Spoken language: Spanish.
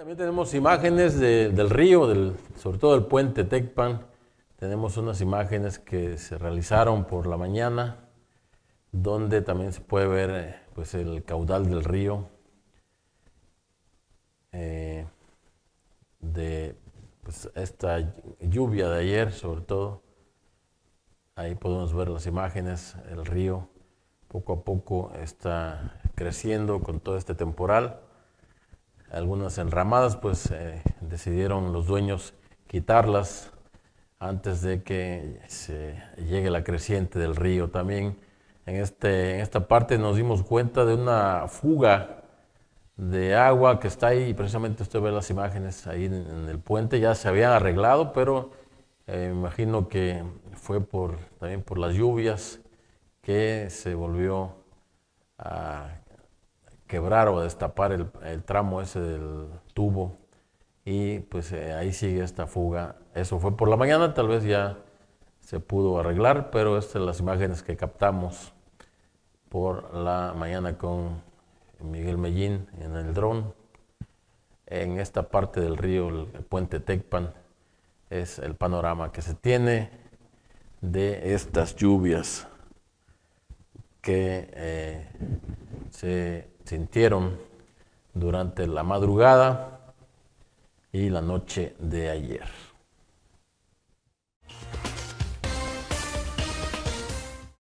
También tenemos imágenes del río, sobre todo del puente Tecpan. Tenemos unas imágenes que se realizaron por la mañana, donde también se puede ver eh, pues, el caudal del río eh, de pues, esta lluvia de ayer, sobre todo. Ahí podemos ver las imágenes, el río poco a poco está creciendo con todo este temporal algunas enramadas, pues eh, decidieron los dueños quitarlas antes de que se llegue la creciente del río. También en, este, en esta parte nos dimos cuenta de una fuga de agua que está ahí, precisamente usted ve las imágenes ahí en, el puente, ya se habían arreglado, pero eh, imagino que fue por, también por las lluvias que se volvió a quebrar o destapar el, tramo ese del tubo y pues eh, ahí sigue esta fuga. Eso fue por la mañana, tal vez ya se pudo arreglar, pero estas son las imágenes que captamos por la mañana con Miguel Mellín en el dron. En esta parte del río, el puente Tecpan, es el panorama que se tiene de estas lluvias que eh, se sintieron durante la madrugada y la noche de ayer.